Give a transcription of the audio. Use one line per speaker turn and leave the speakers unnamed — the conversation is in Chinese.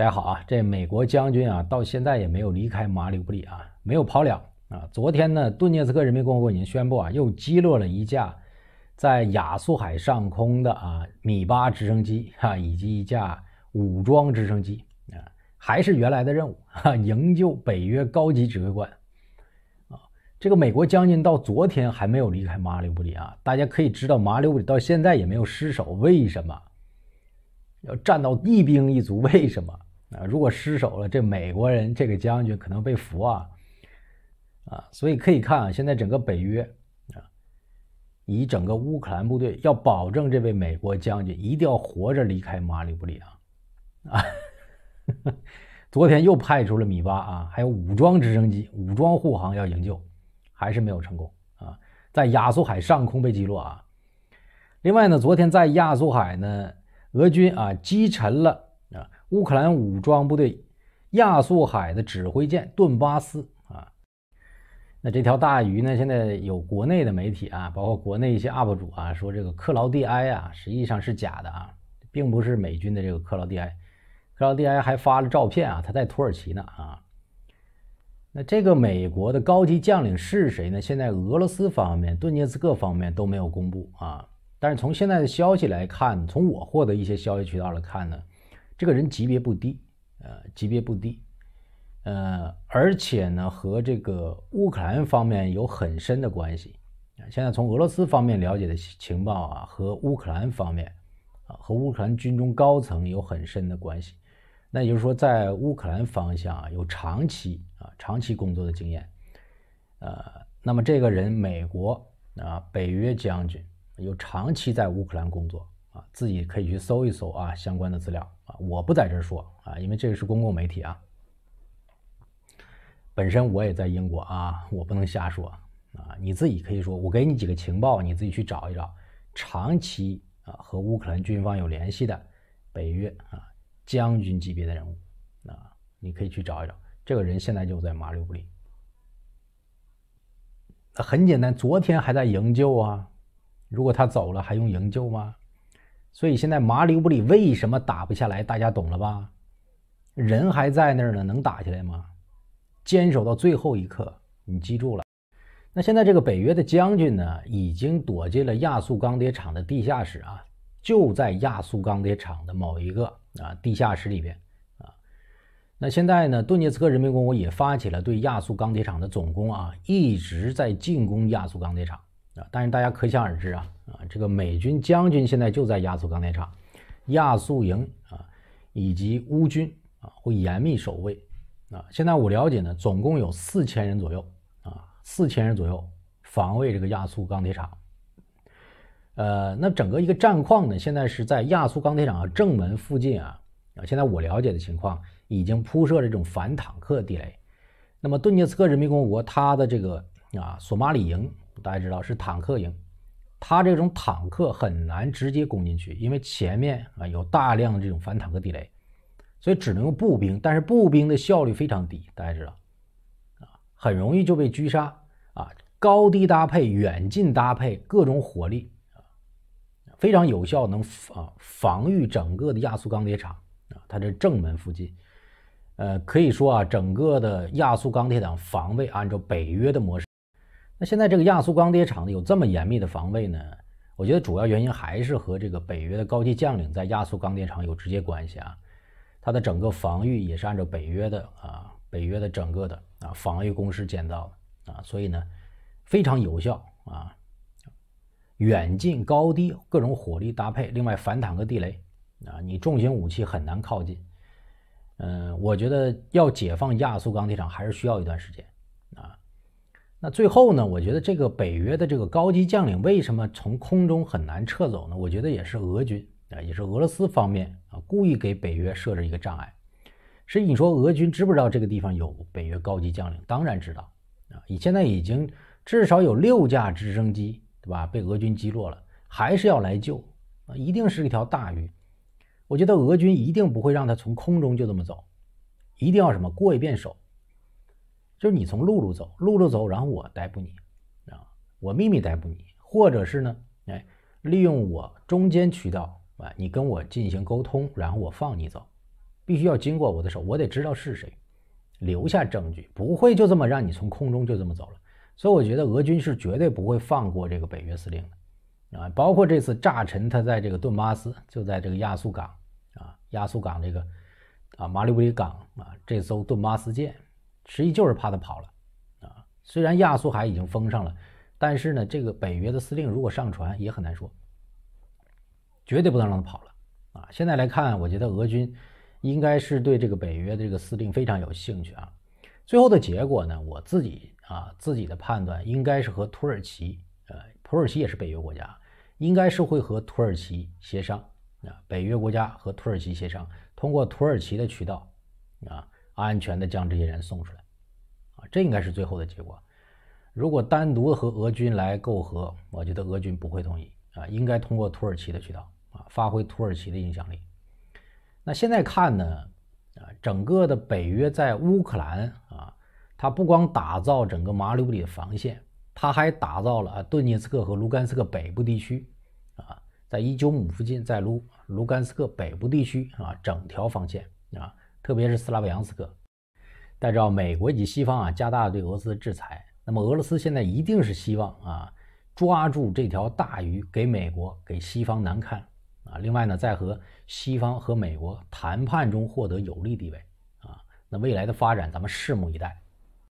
大家好啊，这美国将军啊，到现在也没有离开马里布里啊，没有跑了啊。昨天呢，顿涅茨克人民共和国已经宣布啊，又击落了一架在亚速海上空的啊米八直升机啊，以及一架武装直升机啊，还是原来的任务啊，营救北约高级指挥官啊。这个美国将军到昨天还没有离开马里布里啊，大家可以知道马里布里到现在也没有失守，为什么要站到一兵一卒？为什么？啊！如果失手了，这美国人这个将军可能被俘啊！啊，所以可以看啊，现在整个北约啊，以整个乌克兰部队要保证这位美国将军一定要活着离开马里布里啊，啊。昨天又派出了米八啊，还有武装直升机武装护航要营救，还是没有成功啊，在亚速海上空被击落啊。另外呢，昨天在亚速海呢，俄军啊击沉了。乌克兰武装部队亚速海的指挥舰“顿巴斯”啊，那这条大鱼呢？现在有国内的媒体啊，包括国内一些 UP 主啊，说这个克劳迪埃啊实际上是假的啊，并不是美军的这个克劳迪埃。克劳迪埃还发了照片啊，他在土耳其呢啊。那这个美国的高级将领是谁呢？现在俄罗斯方面、顿涅茨克方面都没有公布啊。但是从现在的消息来看，从我获得一些消息渠道来看呢。这个人级别不低，呃，级别不低，呃，而且呢，和这个乌克兰方面有很深的关系。现在从俄罗斯方面了解的情报啊，和乌克兰方面啊，和乌克兰军中高层有很深的关系。那也就是说，在乌克兰方向有长期啊、长期工作的经验。呃，那么这个人，美国啊，北约将军，有长期在乌克兰工作。啊，自己可以去搜一搜啊，相关的资料啊，我不在这儿说啊，因为这个是公共媒体啊。本身我也在英国啊，我不能瞎说啊。你自己可以说，我给你几个情报，你自己去找一找。长期啊和乌克兰军方有联系的北约啊将军级别的人物啊，你可以去找一找。这个人现在就在马里乌里。很简单，昨天还在营救啊，如果他走了，还用营救吗？所以现在马里乌里为什么打不下来？大家懂了吧？人还在那儿呢，能打下来吗？坚守到最后一刻，你记住了。那现在这个北约的将军呢，已经躲进了亚速钢铁厂的地下室啊，就在亚速钢铁厂的某一个啊地下室里边啊。那现在呢，顿涅茨克人民共和国也发起了对亚速钢铁厂的总攻啊，一直在进攻亚速钢铁厂。啊！但是大家可想而知啊啊！这个美军将军现在就在亚速钢铁厂，亚速营啊，以及乌军啊，会严密守卫啊。现在我了解呢，总共有四千人左右啊，四千人左右防卫这个亚速钢铁厂。呃，那整个一个战况呢，现在是在亚速钢铁厂正门附近啊啊！现在我了解的情况，已经铺设了这种反坦克地雷。那么顿涅茨克人民共和国它的这个啊索马里营。大家知道是坦克营，它这种坦克很难直接攻进去，因为前面啊有大量的这种反坦克地雷，所以只能用步兵。但是步兵的效率非常低，大家知道啊，很容易就被狙杀啊。高低搭配、远近搭配，各种火力啊，非常有效，能啊防御整个的亚速钢铁厂啊，它这正门附近。呃，可以说啊，整个的亚速钢铁厂防卫按照北约的模式。那现在这个亚速钢铁厂有这么严密的防卫呢？我觉得主要原因还是和这个北约的高级将领在亚速钢铁厂有直接关系啊。它的整个防御也是按照北约的啊，北约的整个的啊防御工事建造的啊，所以呢非常有效啊。远近高低各种火力搭配，另外反坦克地雷啊，你重型武器很难靠近。嗯，我觉得要解放亚速钢铁厂还是需要一段时间。那最后呢？我觉得这个北约的这个高级将领为什么从空中很难撤走呢？我觉得也是俄军啊，也是俄罗斯方面啊故意给北约设置一个障碍。是你说俄军知不知道这个地方有北约高级将领？当然知道啊！你现在已经至少有六架直升机对吧？被俄军击落了，还是要来救啊！一定是一条大鱼。我觉得俄军一定不会让他从空中就这么走，一定要什么过一遍手。就是你从陆路走，陆路走，然后我逮捕你，啊，我秘密逮捕你，或者是呢，哎，利用我中间渠道，啊，你跟我进行沟通，然后我放你走，必须要经过我的手，我得知道是谁，留下证据，不会就这么让你从空中就这么走了。所以我觉得俄军是绝对不会放过这个北约司令的，啊，包括这次炸沉他在这个顿巴斯，就在这个亚速港，啊，亚速港这个，啊，马里乌里港，啊，这艘顿巴斯舰。实际就是怕他跑了，啊，虽然亚速海已经封上了，但是呢，这个北约的司令如果上船也很难说，绝对不能让他跑了，啊，现在来看，我觉得俄军应该是对这个北约的这个司令非常有兴趣啊。最后的结果呢，我自己啊自己的判断应该是和土耳其，呃，土耳其也是北约国家，应该是会和土耳其协商啊，北约国家和土耳其协商，通过土耳其的渠道啊。安全的将这些人送出来，啊，这应该是最后的结果。如果单独和俄军来媾和，我觉得俄军不会同意啊。应该通过土耳其的渠道啊，发挥土耳其的影响力。那现在看呢，啊，整个的北约在乌克兰啊，它不光打造整个马里乌里的防线，它还打造了顿涅茨克和卢甘斯克北部地区，啊，在伊久姆附近，在卢卢甘斯克北部地区啊，整条防线啊。特别是斯拉维扬斯克，按照美国以及西方啊，加大对俄罗斯的制裁，那么俄罗斯现在一定是希望啊，抓住这条大鱼，给美国、给西方难看啊。另外呢，在和西方和美国谈判中获得有利地位啊。那未来的发展，咱们拭目以待。